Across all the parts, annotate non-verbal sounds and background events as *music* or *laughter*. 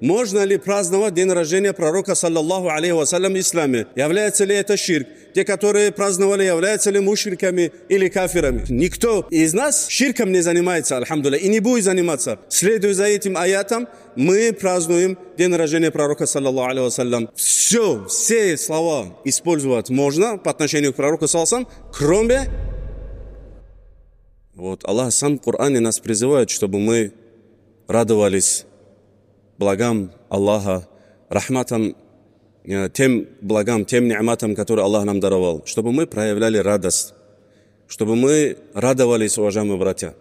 Можно ли праздновать день рождения пророка, саллаллаху алейхи вассалям, в исламе? Является ли это ширк? Те, которые праздновали, являются ли мушриками или кафирами? Никто из нас ширком не занимается, альхамдуля, и не будет заниматься. Следуя за этим аятом, мы празднуем день рождения пророка, саллаллаху алейхи вассалям. Все, все слова использовать можно по отношению к пророку, Саллам, кроме... Вот Аллах сам в Коране нас призывает, чтобы мы радовались благам Аллаха, рахматам, э, тем благам, тем ни'матам, которые Аллах нам даровал, чтобы мы проявляли радость, чтобы мы радовались, уважаемые братья.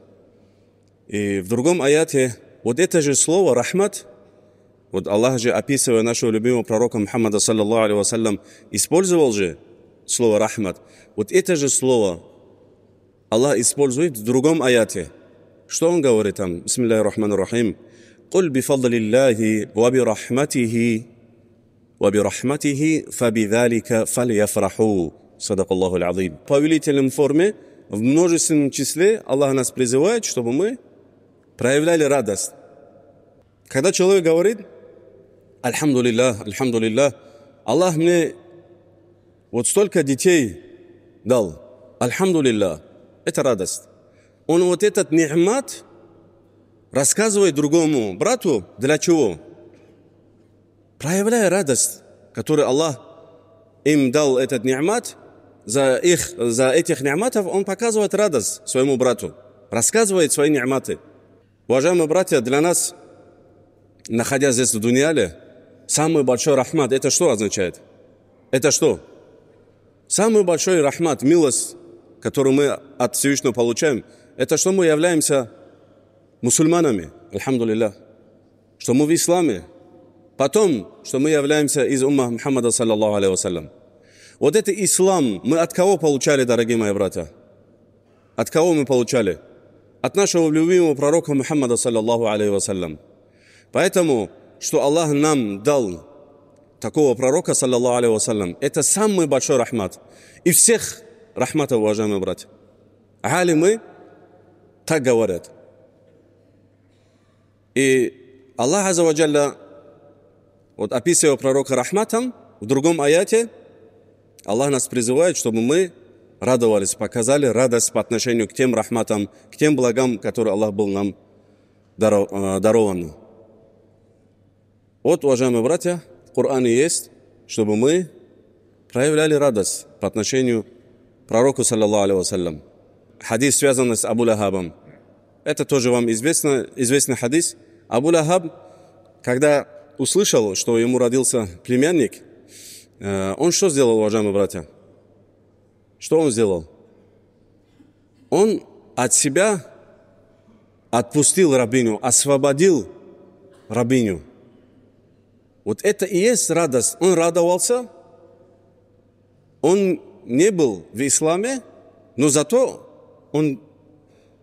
И в другом аяте вот это же слово «рахмат», вот Аллах же, описывая нашего любимого пророка Мухаммада, саллаллаху алейхи вассалям, использовал же слово «рахмат». Вот это же слово Аллах использует в другом аяте. Что он говорит там? Бисмиллахи рахман рахим. قل بفضل الله وبرحمته وبرحمته فبذلك فليفرحوا صدق الله العظيم повелителем форме в множественном числе Аллах нас призывает, чтобы мы проявляли радость. Когда человек говорит الحمد لله الحمد لله Аллах мне вот столько детей дал. الحمد لله Это радость. Он вот этот нихмат – рассказывай другому брату, для чего? Проявляя радость, которую Аллах им дал этот ни'мат, за, их, за этих ни'матов он показывает радость своему брату, рассказывает свои ни'маты. Уважаемые братья, для нас, находясь здесь в Дуниале, самый большой рахмат, это что означает? Это что? Самый большой рахмат, милость, которую мы от Всевышнего получаем, это что мы являемся мусульманами, альхамдулилля, что мы в исламе, потом, что мы являемся из умма Мухаммада, саллаллаху алейхи Вот это ислам мы от кого получали, дорогие мои братья? От кого мы получали? От нашего любимого пророка Мухаммада, саллаллаху алейхи вассалям. Поэтому, что Аллах нам дал такого пророка, саллаллаху алейхи вассалям, это самый большой рахмат. И всех рахматов, уважаемые братья. Алимы так говорят – и Аллах Азаваджалля, вот описывая пророка Рахматом, в другом аяте Аллах нас призывает, чтобы мы радовались, показали радость по отношению к тем рахматам, к тем благам, которые Аллах был нам э, дарован. Вот, уважаемые братья, в Коране есть, чтобы мы проявляли радость по отношению к пророку, саллаллаху алейхи вассалям. Хадис, связанный с Абу Лахабом. Это тоже вам известно, известный хадис – Абу Лахаб, когда услышал, что ему родился племянник, э, он что сделал, уважаемые братья? Что он сделал? Он от себя отпустил рабиню, освободил рабиню. Вот это и есть радость. Он радовался, он не был в исламе, но зато он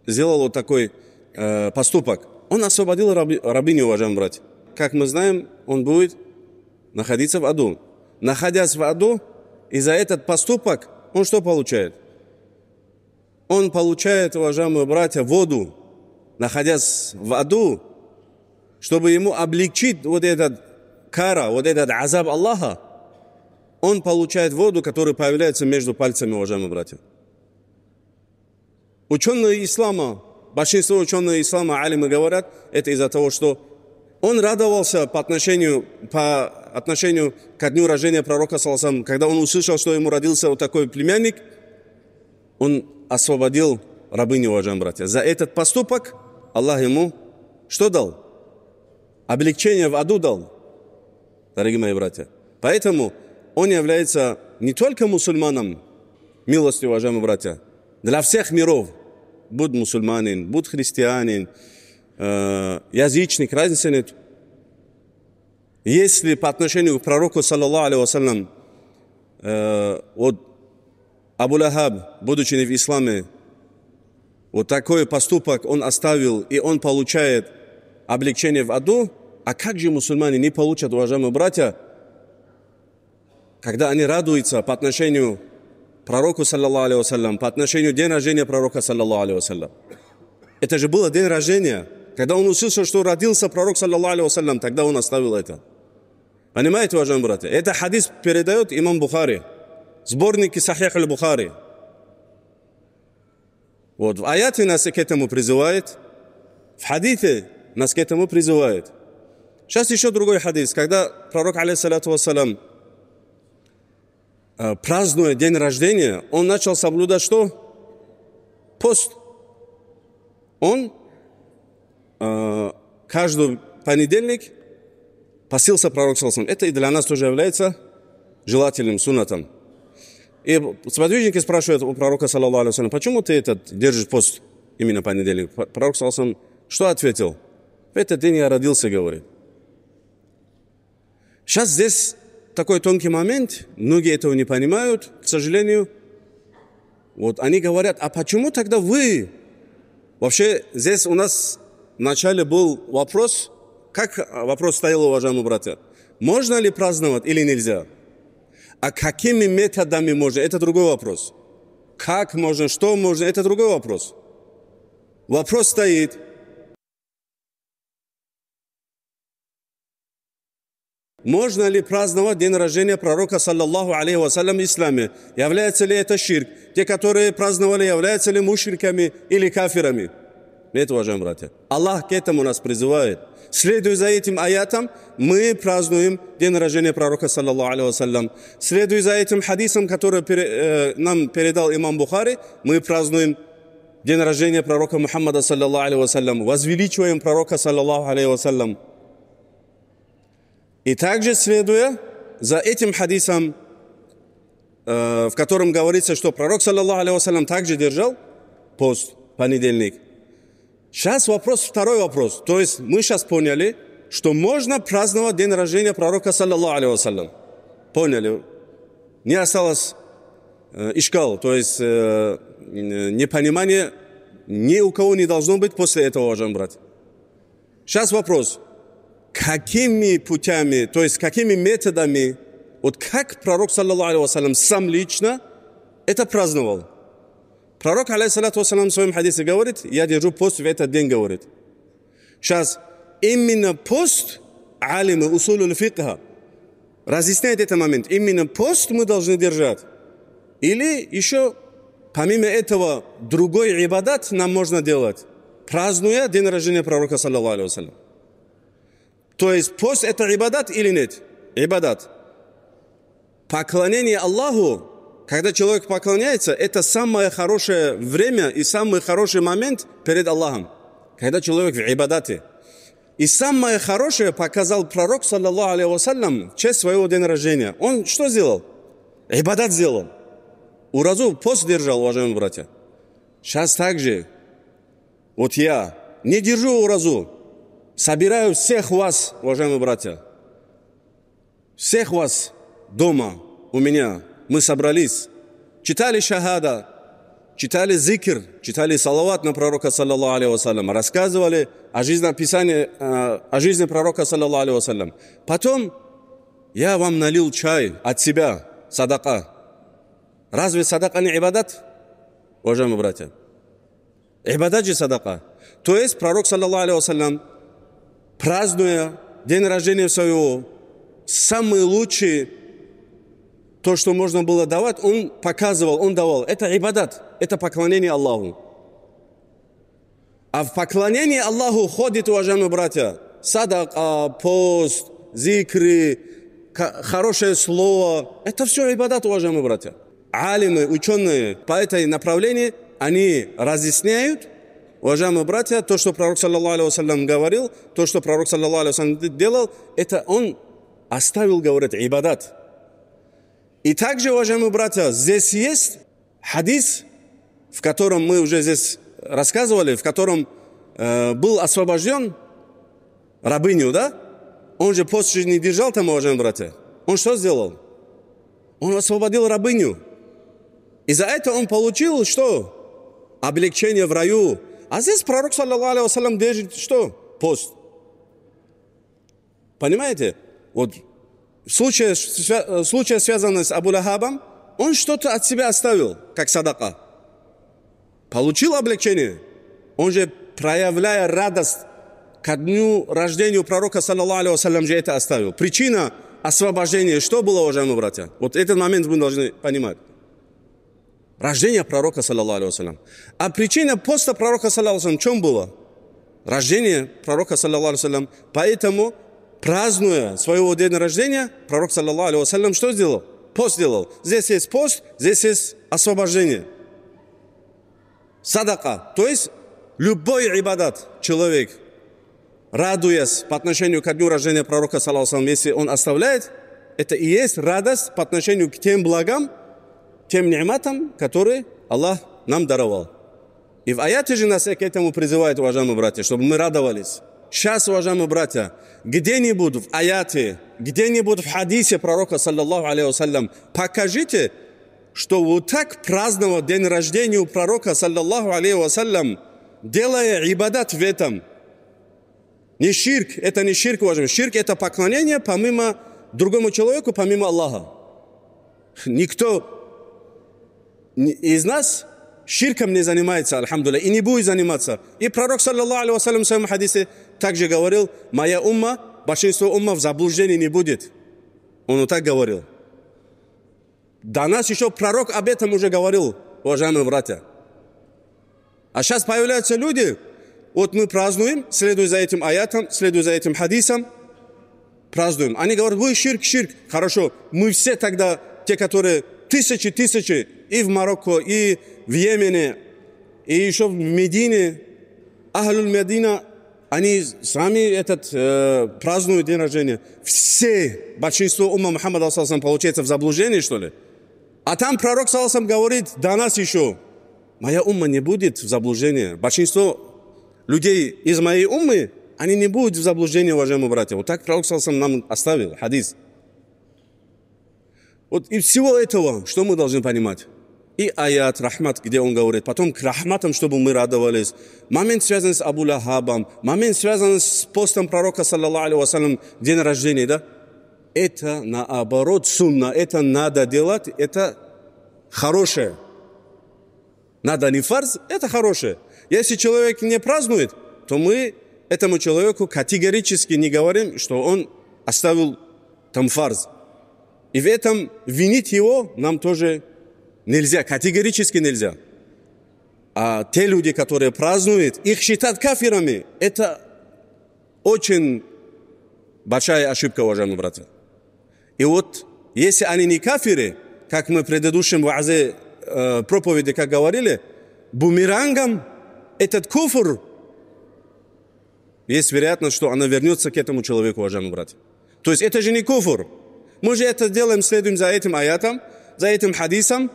сделал вот такой э, поступок – он освободил раби, рабыню, уважаемые братья. Как мы знаем, он будет находиться в аду. Находясь в аду, и за этот поступок он что получает? Он получает, уважаемые братья, воду, находясь в аду, чтобы ему облегчить вот этот кара, вот этот азаб Аллаха, он получает воду, которая появляется между пальцами, уважаемые братья. Ученые ислама большинство ученых ислама, алимы говорят, это из-за того, что он радовался по отношению, по отношению к дню рождения пророка Саласам. Когда он услышал, что ему родился вот такой племянник, он освободил рабыню, уважаемые братья. За этот поступок Аллах ему что дал? Облегчение в аду дал, дорогие мои братья. Поэтому он является не только мусульманом, милостью, уважаемые братья, для всех миров будь мусульманин, будь христианин, э, язычник, разницы нет. Если по отношению к пророку, саллаллаху алейхи вассалям, э, Абу Лахаб, будучи в исламе, вот такой поступок он оставил, и он получает облегчение в аду, а как же мусульмане не получат, уважаемые братья, когда они радуются по отношению пророку, саллаллаху алейхи по отношению день рождения пророка, саллаллаху алейхи Это же было день рождения. Когда он услышал, что родился пророк, саллаллаху алейхи тогда он оставил это. Понимаете, уважаемые братья? Это хадис передает имам Бухари. Сборники Сахих бухари Вот в аяте нас к этому призывает, в хадите нас к этому призывает. Сейчас еще другой хадис, когда пророк, алейсалату вассалам, Э, празднуя день рождения, он начал соблюдать что? Пост. Он э, каждый понедельник посился пророк Саласам. Это и для нас тоже является желательным суннатом. И сподвижники спрашивают у пророка, саллаху почему ты этот держишь пост именно понедельник? Пророк, саллаху что ответил? В этот день я родился, говорит. Сейчас здесь такой тонкий момент, многие этого не понимают, к сожалению. Вот они говорят, а почему тогда вы? Вообще здесь у нас вначале был вопрос, как а, вопрос стоял, уважаемые братья, можно ли праздновать или нельзя? А какими методами можно? Это другой вопрос. Как можно, что можно? Это другой вопрос. Вопрос стоит – Можно ли праздновать день рождения пророка, саллаллаху алейхи вассалям, в исламе? Является ли это ширк? Те, которые праздновали, являются ли мушриками или кафирами? Нет, уважаемые братья. Аллах к этому нас призывает. Следуя за этим аятом, мы празднуем день рождения пророка, саллаллаху алейхи вассалям. Следуя за этим хадисом, который э, нам передал имам Бухари, мы празднуем день рождения пророка Мухаммада, саллаллаху алейхи вассалям. Возвеличиваем пророка, саллаллаху алейхи вассалям. И также следуя за этим хадисом, э, в котором говорится, что пророк, саллаллаху алейхи также держал пост понедельник. Сейчас вопрос, второй вопрос. То есть мы сейчас поняли, что можно праздновать день рождения пророка, саллаллаху алейхи вассалям. Поняли? Не осталось э, ишкал, то есть э, непонимание ни у кого не должно быть после этого, уважаемые братья. Сейчас вопрос какими путями, то есть какими методами, вот как пророк, саллаллаху алейхи сам лично это праздновал. Пророк, алейхиссалату вассалам, в своем хадисе говорит, я держу пост в этот день, говорит. Сейчас, именно пост алимы усулу фикха разъясняет этот момент. Именно пост мы должны держать. Или еще, помимо этого, другой ибадат нам можно делать, празднуя день рождения пророка, саллаллаху алейхи то есть пост – это ибадат или нет? Ибадат. Поклонение Аллаху, когда человек поклоняется, это самое хорошее время и самый хороший момент перед Аллахом, когда человек в ибадате. И самое хорошее показал пророк, саллаллаху алейхи вассалям, в честь своего дня рождения. Он что сделал? Ибадат сделал. Уразу пост держал, уважаемые братья. Сейчас также. Вот я не держу уразу. Собираю всех вас, уважаемые братья, всех вас дома у меня. Мы собрались, читали шахада, читали зикр, читали салават на пророка, саллаллаху алейхи вассалям, рассказывали о жизни жизнеописании, э, о жизни пророка, саллаллаху алейхи вассалям. Потом я вам налил чай от себя, садака. Разве садака не ибадат, уважаемые братья? Ибадат же садака. То есть пророк, саллаллаху алейхи вассалям, празднуя день рождения своего, самые лучшие то, что можно было давать, он показывал, он давал. Это ибадат, это поклонение Аллаху. А в поклонении Аллаху ходит, уважаемые братья, садака, пост, зикры, хорошее слово. Это все ибадат, уважаемые братья. Алимы, ученые по этой направлении, они разъясняют – Уважаемые братья, то, что пророк, саллаллаху алейкум, говорил, то, что пророк, саллаллаху алейкум, делал, это он оставил, говорит, ибадат. И также, уважаемые братья, здесь есть хадис, в котором мы уже здесь рассказывали, в котором э, был освобожден рабыню, да? Он же пост не держал там, уважаемые братья. Он что сделал? Он освободил рабыню. И за это он получил что? Облегчение в раю, а здесь пророк, саллаллаху алейхи держит что? Пост. Понимаете? Вот случай, случай связанный с Абу Лахабом, он что-то от себя оставил, как садака. Получил облегчение. Он же, проявляя радость к дню рождения пророка, саллаллаху алейхи же это оставил. Причина освобождения, что было, уважаемые братья? Вот этот момент мы должны понимать. Рождение пророка, саллаллаху алейкум. А причина поста пророка, саллаллаху алейкум, в чем было? Рождение пророка, саллаллаху алейкум. Поэтому, празднуя своего дня рождения, пророк, саллаллаху алейкум, что сделал? Пост сделал. Здесь есть пост, здесь есть освобождение. Садака. То есть, любой ибадат человек, радуясь по отношению к дню рождения пророка, саллаллаху алейкум, если он оставляет, это и есть радость по отношению к тем благам, тем ни'матам, которые Аллах нам даровал. И в аяте же нас к этому призывает, уважаемые братья, чтобы мы радовались. Сейчас, уважаемые братья, где-нибудь в аяте, где-нибудь в хадисе пророка, саллаллаху алейхи вассалям, покажите, что вот так праздновать день рождения у пророка, саллаллаху алейхи вассалям, делая ибадат в этом. Не ширк, это не ширк, уважаемые. Ширк – это поклонение помимо другому человеку, помимо Аллаха. Никто из нас ширком не занимается, альхамдуля, и не будет заниматься. И пророк, саллаллаху алейхи в своем хадисе также говорил, моя умма, большинство умма в заблуждении не будет. Он вот так говорил. До нас еще пророк об этом уже говорил, уважаемые братья. А сейчас появляются люди, вот мы празднуем, следуя за этим аятом, следуя за этим хадисом, празднуем. Они говорят, вы ширк, ширк. Хорошо, мы все тогда, те, которые тысячи, тысячи и в Марокко, и в Йемене, и еще в Медине. Ахлюль Медина, они сами этот э, празднуют день рождения. Все, большинство ума Мухаммада, получается, в заблуждении, что ли? А там пророк, салласам, говорит, до нас еще. Моя ума не будет в заблуждении. Большинство людей из моей умы они не будут в заблуждении, уважаемые братья. Вот так пророк, салласам, нам оставил хадис. Вот и всего этого, что мы должны понимать? и аят рахмат, где он говорит, потом к рахматам, чтобы мы радовались. Момент связан с Абу Лахабом, момент связан с постом пророка, саллаллаху алейхи вассалям, день рождения, да? Это наоборот сунна, это надо делать, это хорошее. Надо не фарз, это хорошее. Если человек не празднует, то мы этому человеку категорически не говорим, что он оставил там фарз. И в этом винить его нам тоже Нельзя, категорически нельзя. А те люди, которые празднуют, их считают кафирами. Это очень большая ошибка, уважаемые братья. И вот, если они не кафиры, как мы в предыдущем вазе, э, проповеди как говорили, бумерангом этот куфр, есть вероятность, что она вернется к этому человеку, уважаемые братья. То есть это же не куфр. Мы же это делаем, следуем за этим аятом, за этим хадисом,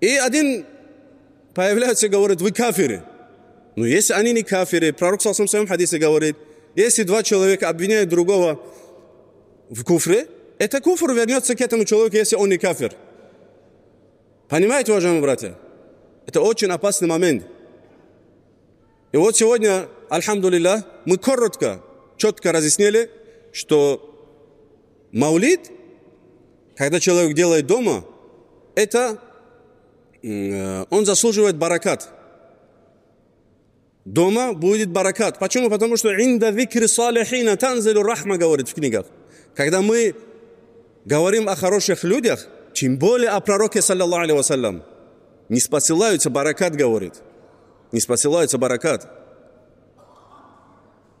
и один появляется и говорит, вы кафиры. Но ну, если они не кафиры, пророк в своем хадисе говорит, если два человека обвиняют другого в куфре, это куфр вернется к этому человеку, если он не кафир. Понимаете, уважаемые братья? Это очень опасный момент. И вот сегодня, альхамдулилля, мы коротко, четко разъяснили, что маулид, когда человек делает дома, это Э, он заслуживает баракат. Дома будет баракат. Почему? Потому что «Инда викри салихина танзелю рахма» говорит в книгах. Когда мы говорим о хороших людях, тем более о пророке, саллиллаху алейхи вассалям, не спосылаются баракат, говорит. Не спосылаются баракат.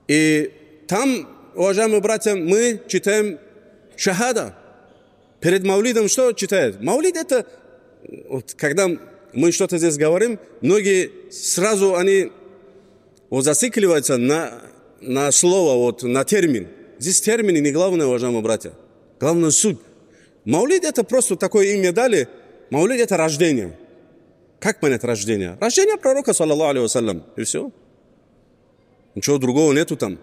И там, уважаемые братья, мы читаем шахада. Перед Мавлидом что читает? Мавлид – это вот когда мы что-то здесь говорим, многие сразу они вот зацикливаются на, на слово, вот, на термин. Здесь термины не главное, уважаемые братья. Главное – суть. Маулид – это просто такое имя дали. Маулид – это рождение. Как понять рождение? Рождение пророка, саллаллаху алейхи вассалям. И все. Ничего другого нету там.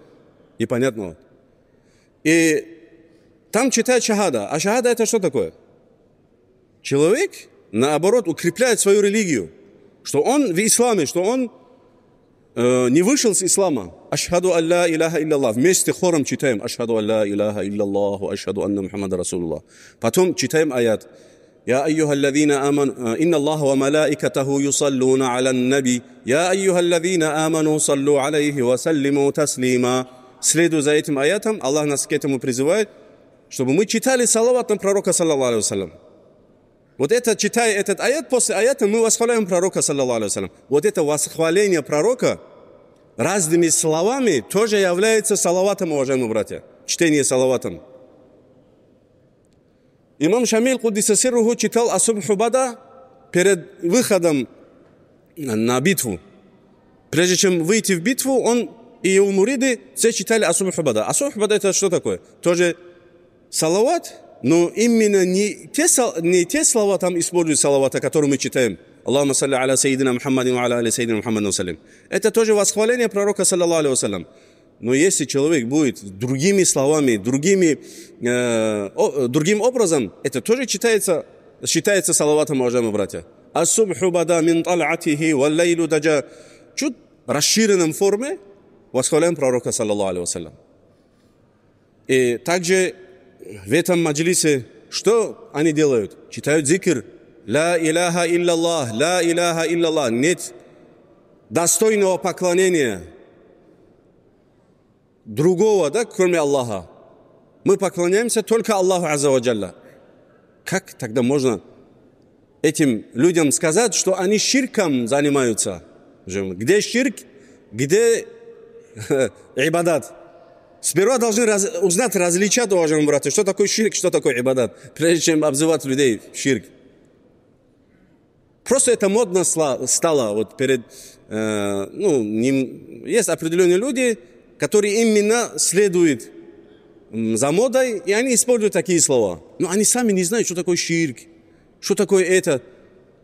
Непонятного. И там читают шахада. А шахада – это что такое? Человек – наоборот, укрепляет свою религию. Что он в исламе, что он э, не вышел с ислама. Ашхаду алла илляха илляллах. Вместе хором читаем. Ашхаду алла илляха илляллаху. Ашхаду анна Мухаммада Расулуллах. Потом читаем аят. يا أيها الذين آمنوا إن الله وملائكته يصلون على النبي يا أيها الذين آمنوا صلوا عليه وسلموا تسليما Следу за этим аятом, Аллах нас к этому призывает, чтобы мы читали салават на пророка, саллаллаху алейхи вот это, читая этот аят, после аята мы восхваляем пророка, саллаллаху алейхи Вот это восхваление пророка разными словами тоже является салаватом, уважаемые братья. Чтение салаватом. Имам Шамиль Кудисасируху читал Асуб Хубада перед выходом на битву. Прежде чем выйти в битву, он и его муриды все читали Асуб Хубада. Асуб Хубада это что такое? Тоже салават, но ну, именно не те, не те слова там используют салавата, которые мы читаем. Аллаху салли аля сейдина Мухаммадин аля аля сейдина Мухаммадин вассалям. Это тоже восхваление пророка, саллаллаху алейхи вассалям. Но если человек будет другими словами, другими, э, о, другим образом, это тоже читается, считается салаватом, уважаемые братья. Ас-Субху бада мин тал'атихи валлейлу даджа. Чуть расширенном форме восхваляем пророка, саллаллаху алейхи вассалям. И также в этом маджлисе что они делают? Читают зикр. Ла иляха иллаллах, ла иляха иллаллах. Нет достойного поклонения другого, да, кроме Аллаха. Мы поклоняемся только Аллаху Азаваджалла. Как тогда можно этим людям сказать, что они ширком занимаются? Где ширк, где *laughs* ибадат? Сперва должны раз, узнать, различать, уважаемые братья, что такое ширк, что такое ибадат, прежде чем обзывать людей в ширк. Просто это модно стало вот перед, э, ну, не, есть определенные люди, которые именно следуют за модой, и они используют такие слова. Но они сами не знают, что такое ширк, что такое это.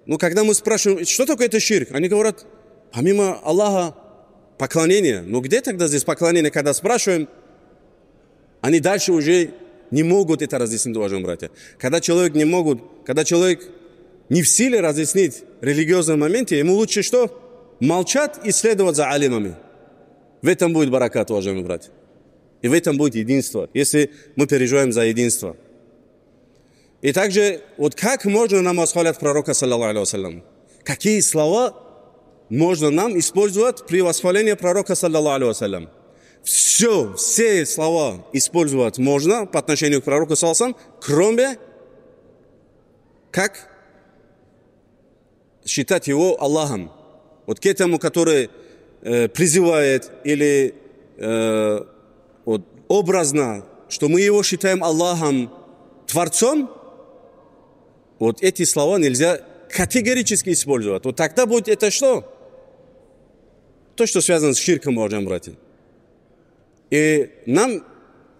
Но когда мы спрашиваем, что такое это ширк, они говорят, помимо Аллаха, поклонение. Ну где тогда здесь поклонение, когда спрашиваем – они дальше уже не могут это разъяснить, уважаемые братья. Когда человек не могут, когда человек не в силе разъяснить религиозные моменты, ему лучше что? Молчать и следовать за алимами. В этом будет баракат, уважаемые братья. И в этом будет единство, если мы переживаем за единство. И также, вот как можно нам восхвалять пророка, саллаллаху алейхи Какие слова можно нам использовать при восхвалении пророка, саллаллаху алейхи все, все слова использовать можно по отношению к пророку Саласан, кроме как считать его Аллахом. Вот к этому, который э, призывает или э, вот, образно, что мы его считаем Аллахом, Творцом, вот эти слова нельзя категорически использовать. Вот тогда будет это что? То, что связано с ширком, уважаемые братья. И нам,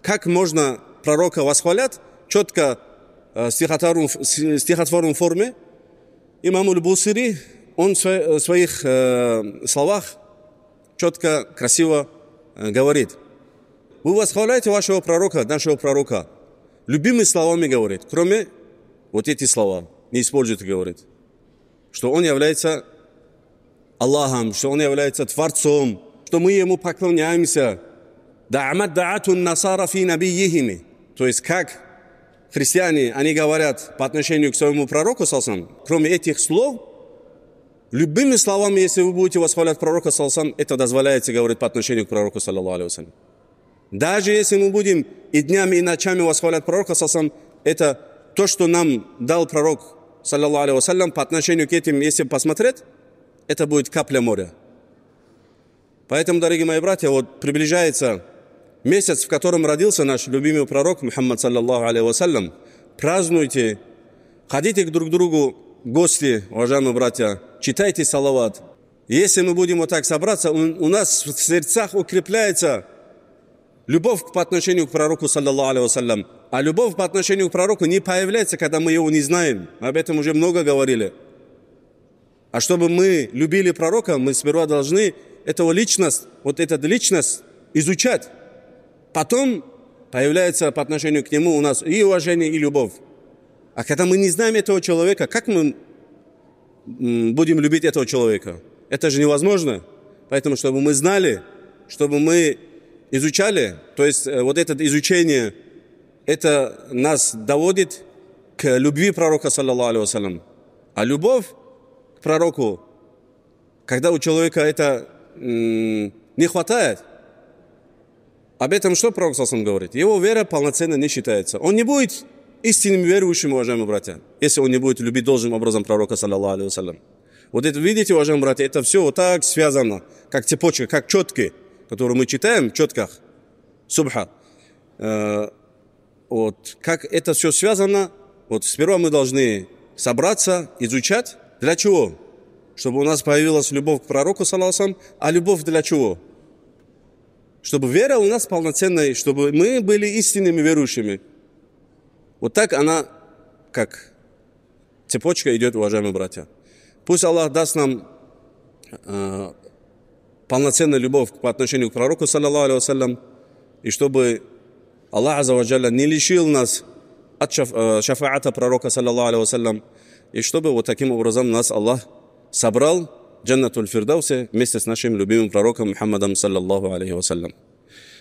как можно пророка восхвалять, четко э, в стихотворном форме. Имам Аль-Бусири, он в э, своих э, словах четко, красиво говорит. Вы восхваляете вашего пророка, нашего пророка. Любимыми словами говорит, кроме вот эти слова. Не использует, говорит. Что он является Аллахом, что он является Творцом, что мы ему поклоняемся – Да'мат даатун насара фи набиихими. То есть как христиане, они говорят по отношению к своему пророку, салсам, кроме этих слов, любыми словами, если вы будете восхвалять пророка, салсам, это дозволяется говорить по отношению к пророку, саллаллаху алейхи Даже если мы будем и днями, и ночами восхвалять пророка, салсам, это то, что нам дал пророк, саллаллаху алейхи по отношению к этим, если посмотреть, это будет капля моря. Поэтому, дорогие мои братья, вот приближается месяц, в котором родился наш любимый пророк Мухаммад, саллаллаху алейхи вассалям, празднуйте, ходите к друг другу гости, уважаемые братья, читайте салават. Если мы будем вот так собраться, у нас в сердцах укрепляется любовь по отношению к пророку, саллаллаху алейхи вассалям. А любовь по отношению к пророку не появляется, когда мы его не знаем. Мы об этом уже много говорили. А чтобы мы любили пророка, мы сперва должны этого личность, вот этот личность изучать потом появляется по отношению к нему у нас и уважение, и любовь. А когда мы не знаем этого человека, как мы будем любить этого человека? Это же невозможно. Поэтому, чтобы мы знали, чтобы мы изучали, то есть э, вот это изучение, это нас доводит к любви пророка, саллаллаху алейхи А любовь к пророку, когда у человека это не хватает – об этом что пророк Сасан говорит? Его вера полноценно не считается. Он не будет истинным верующим, уважаемые братья, если он не будет любить должным образом пророка, саллаллаху алейхи Вот это, видите, уважаемые братья, это все вот так связано, как цепочка, как четки, которые мы читаем в четках, субха. Э, вот, как это все связано, вот сперва мы должны собраться, изучать. Для чего? Чтобы у нас появилась любовь к пророку, саллаллаху а любовь для чего? чтобы вера у нас полноценная, чтобы мы были истинными верующими. Вот так она, как цепочка идет, уважаемые братья. Пусть Аллах даст нам э, полноценную любовь по отношению к пророку, саллаллаху алейхи и чтобы Аллах Азаваджаля не лишил нас от шаф, э, шафаата пророка, саллаллаху алейхи и чтобы вот таким образом нас Аллах собрал Джаннатуль Фирдаусе вместе с нашим любимым пророком Мухаммадом, саллаллаху алейхи вассалям.